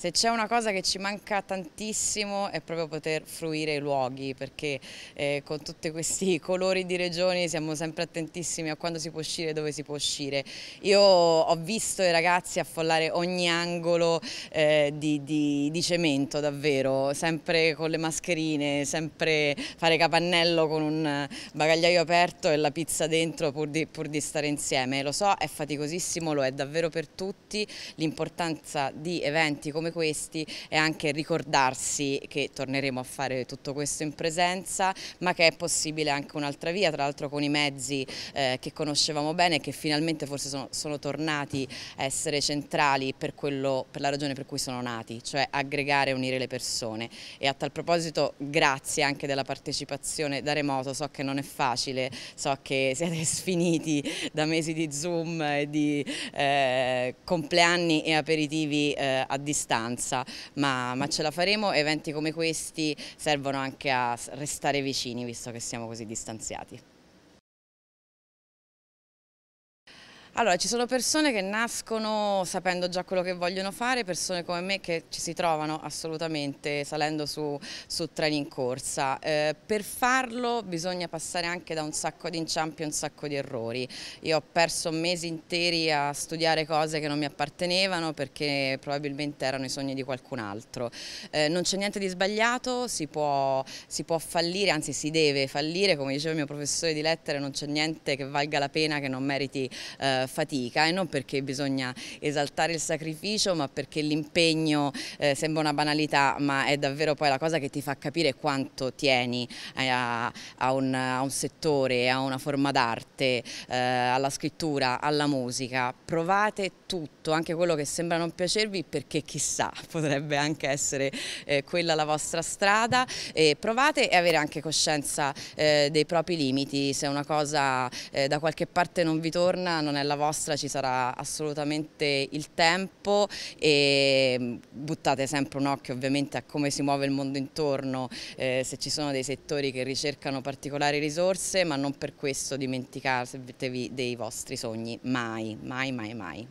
Se c'è una cosa che ci manca tantissimo è proprio poter fruire i luoghi perché eh, con tutti questi colori di regioni siamo sempre attentissimi a quando si può uscire e dove si può uscire. Io ho visto i ragazzi affollare ogni angolo eh, di, di, di cemento davvero, sempre con le mascherine, sempre fare capannello con un bagagliaio aperto e la pizza dentro pur di, pur di stare insieme. Lo so, è faticosissimo, lo è davvero per tutti, l'importanza di eventi come come questi e anche ricordarsi che torneremo a fare tutto questo in presenza, ma che è possibile anche un'altra via, tra l'altro con i mezzi eh, che conoscevamo bene e che finalmente forse sono, sono tornati a essere centrali per, quello, per la ragione per cui sono nati, cioè aggregare e unire le persone. E a tal proposito grazie anche della partecipazione da remoto, so che non è facile, so che siete sfiniti da mesi di Zoom, di eh, compleanni e aperitivi eh, a distanza distanza, ma, ma ce la faremo. Eventi come questi servono anche a restare vicini, visto che siamo così distanziati. Allora, ci sono persone che nascono sapendo già quello che vogliono fare, persone come me che ci si trovano assolutamente salendo su, su treni in corsa. Eh, per farlo bisogna passare anche da un sacco di inciampi e un sacco di errori. Io ho perso mesi interi a studiare cose che non mi appartenevano perché probabilmente erano i sogni di qualcun altro. Eh, non c'è niente di sbagliato, si può, si può fallire, anzi si deve fallire, come diceva il mio professore di lettere, non c'è niente che valga la pena che non meriti eh, eh, fatica e non perché bisogna esaltare il sacrificio ma perché l'impegno eh, sembra una banalità ma è davvero poi la cosa che ti fa capire quanto tieni eh, a, a, un, a un, settore, a una forma d'arte, eh, alla scrittura, alla musica. Provate tutto, anche quello che sembra non piacervi perché chissà potrebbe anche essere eh, quella la vostra strada e provate e avere anche coscienza eh, dei propri limiti, se una cosa da qualche parte non vi torna non è la alla vostra ci sarà assolutamente il tempo e mm, buttate sempre un occhio ovviamente a come si muove il mondo intorno, eh, se ci sono dei settori che ricercano particolari risorse, ma non per questo dimenticatevi dei vostri sogni, mai, mai, mai, mai.